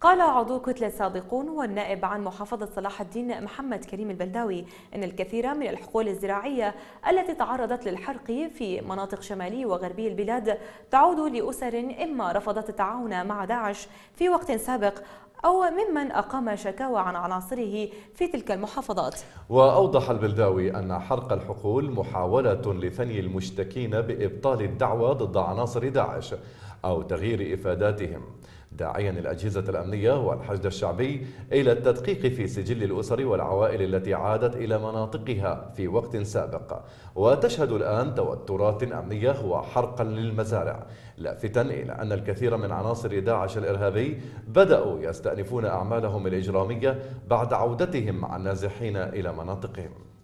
قال عضو كتلة سابقون والنائب عن محافظة صلاح الدين محمد كريم البلداوي أن الكثير من الحقول الزراعية التي تعرضت للحرق في مناطق شمالي وغربي البلاد تعود لأسر إما رفضت التعاون مع داعش في وقت سابق أو ممن أقام شكاوى عن عناصره في تلك المحافظات وأوضح البلداوي أن حرق الحقول محاولة لثني المشتكين بإبطال الدعوة ضد عناصر داعش أو تغيير إفاداتهم داعيا الأجهزة الأمنية والحشد الشعبي إلى التدقيق في سجل الأسر والعوائل التي عادت إلى مناطقها في وقت سابق وتشهد الآن توترات أمنية وحرقا للمزارع لافتا إلى أن الكثير من عناصر داعش الإرهابي بدأوا يستأنفون أعمالهم الإجرامية بعد عودتهم عن نازحين إلى مناطقهم